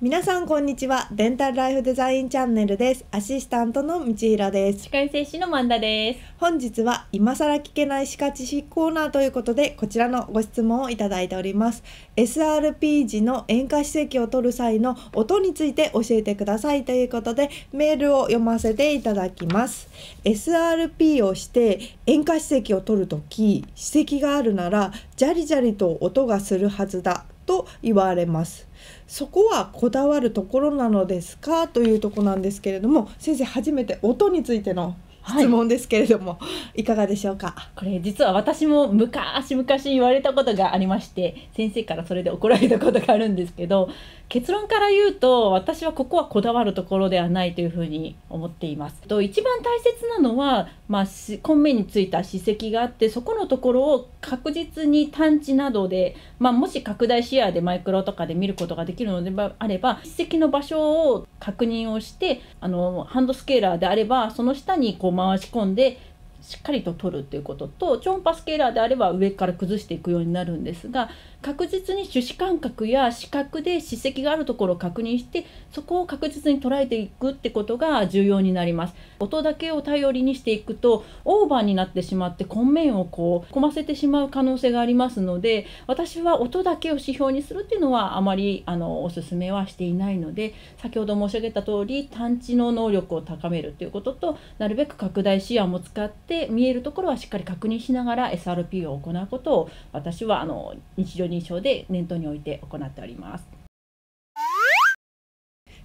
皆さんこんにちはデンタルライフデザインチャンネルですアシスタントの道平です歯科衛生士のマンダです本日は今さら聞けない歯科知識コーナーということでこちらのご質問をいただいております SRP 時の塩化歯石を取る際の音について教えてくださいということでメールを読ませていただきます SRP をして塩化歯石を取るとき歯石があるならジャリジャリと音がするはずだと言われます。そこはこだわるところなのですかというとこなんですけれども先生初めて音についての質問ですけれども、はい、いかがでしょうかこれ実は私も昔々言われたことがありまして先生からそれで怒られたことがあるんですけど結論から言うと私はここはこだわるところではないというふうに思っています。と一番大切なのは、まあ、根面についた史跡があってそこのところを確実に探知などで、まあ、もし拡大シェアでマイクロとかで見ることができるのであれば史跡の場所を確認をしてあのハンドスケーラーであればその下にこう回し込んでしっかりと取るということと超音波スケーラーであれば上から崩していくようになるんですが確実に手指感覚や視覚で歯石があるところを確認してそこを確実に捉えていくってことが重要になります音だけを頼りにしていくとオーバーになってしまって根面をこう混ませてしまう可能性がありますので私は音だけを指標にするっていうのはあまりあのおすすめはしていないので先ほど申し上げた通り探知の能力を高めるということとなるべく拡大視野も使って見えるところはしっかり確認しながら SRP を行うことを私はあの日常認証で念頭に置いて行っております。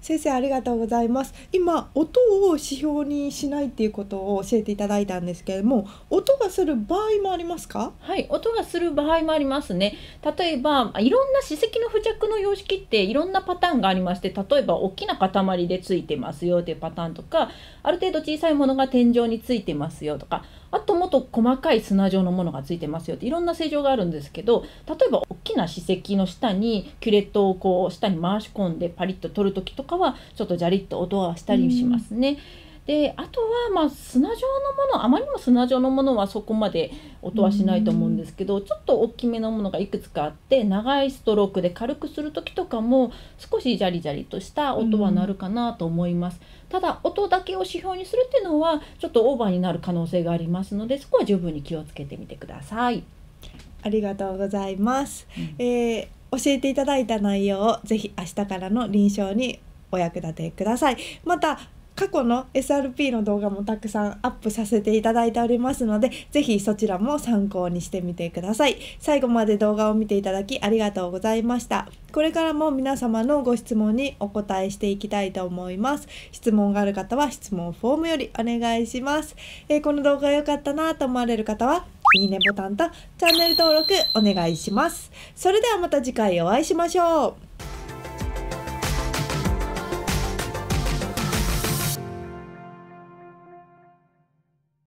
先生ありがとうございます今音を指標にしないっていうことを教えていただいたんですけれども音がする場合もありますかはい音がする場合もありますね例えばいろんな歯石の付着の様式っていろんなパターンがありまして例えば大きな塊でついてますよっていうパターンとかある程度小さいものが天井についてますよとかあともっと細かい砂状のものがついてますよっていろんな正常があるんですけど例えばきな歯石の下にキュレットをこう下に回し込んでパリッと取る時とかはちょっとジャリッと音はしたりしますね。であとはまあ砂状のものあまりにも砂状のものはそこまで音はしないと思うんですけど、ちょっと大きめのものがいくつかあって長いストロークで軽くする時とかも少しジャリジャリとした音は鳴るかなと思います、ただ音だけを指標にするっていうのはちょっとオーバーになる可能性がありますのでそこは十分に気をつけてみてください。ありがとうございます、うん、えー、教えていただいた内容をぜひ明日からの臨床にお役立てくださいまた過去の SRP の動画もたくさんアップさせていただいておりますので、ぜひそちらも参考にしてみてください。最後まで動画を見ていただきありがとうございました。これからも皆様のご質問にお答えしていきたいと思います。質問がある方は質問フォームよりお願いします。えー、この動画が良かったなと思われる方は、いいねボタンとチャンネル登録お願いします。それではまた次回お会いしましょう。